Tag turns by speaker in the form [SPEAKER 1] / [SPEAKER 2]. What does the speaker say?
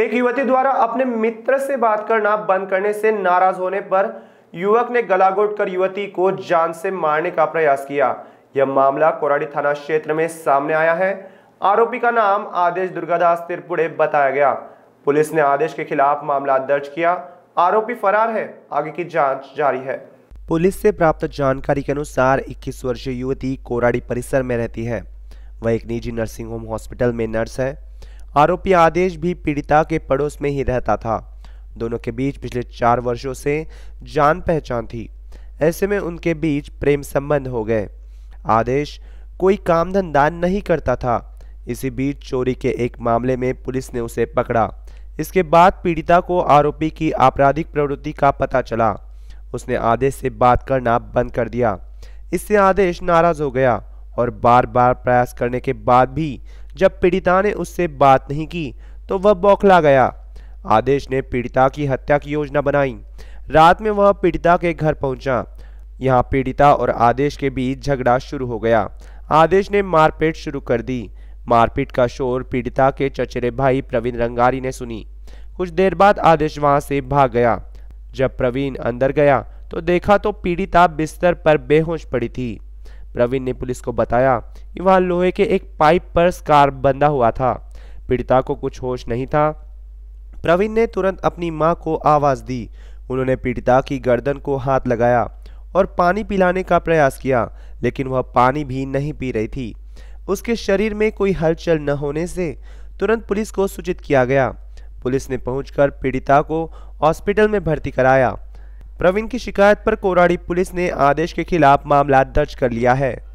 [SPEAKER 1] एक युवती द्वारा अपने मित्र से बात करना बंद करने से नाराज होने पर युवक ने गला घोट कर युवती को जान से मारने का प्रयास किया यह मामला कोराडी थाना क्षेत्र में सामने आया है आरोपी का नाम आदेश दुर्गादास त्रिपुड़े बताया गया पुलिस ने आदेश के खिलाफ मामला दर्ज किया आरोपी फरार है आगे की जांच जारी है पुलिस से प्राप्त जानकारी के अनुसार 21 वर्षीय युवती कोराड़ी परिसर में रहती है वह एक निजी नर्सिंग होम हॉस्पिटल में नर्स है आरोपी आदेश भी पीड़िता के पड़ोस में ही रहता था दोनों के बीच पिछले चार वर्षों से जान पहचान थी ऐसे में उनके बीच प्रेम संबंध हो गए आदेश कोई काम धंधा नहीं करता था इसी बीच चोरी के एक मामले में पुलिस ने उसे पकड़ा इसके बाद पीड़िता को आरोपी की आपराधिक प्रवृत्ति का पता चला उसने आदेश से बात करना बंद कर दिया इससे आदेश नाराज हो गया और बार बार प्रयास करने के बाद भी जब पीड़िता ने उससे बात नहीं की तो वह बौखला गया आदेश ने पीड़िता की हत्या की योजना बनाई रात में वह पीड़िता के घर पहुंचा यहाँ पीड़िता और आदेश के बीच झगड़ा शुरू हो गया आदेश ने मारपीट शुरू कर दी मारपीट का शोर पीड़िता के चचेरे भाई प्रवीण रंगारी ने सुनी कुछ देर बाद आदेश वहां से भाग गया जब प्रवीण अंदर गया तो देखा तो पीड़िता बिस्तर पर बेहोश पड़ी थी प्रवीण ने पुलिस को बताया कि वहां लोहे के एक पाइप पर स्कार बंधा हुआ था पीड़िता को कुछ होश नहीं था प्रवीण ने तुरंत अपनी माँ को आवाज़ दी उन्होंने पीड़िता की गर्दन को हाथ लगाया और पानी पिलाने का प्रयास किया लेकिन वह पानी भी नहीं पी रही थी उसके शरीर में कोई हलचल न होने से तुरंत पुलिस को सूचित किया गया पुलिस ने पहुंचकर पीड़िता को हॉस्पिटल में भर्ती कराया प्रवीण की शिकायत पर कोराड़ी पुलिस ने आदेश के खिलाफ मामला दर्ज कर लिया है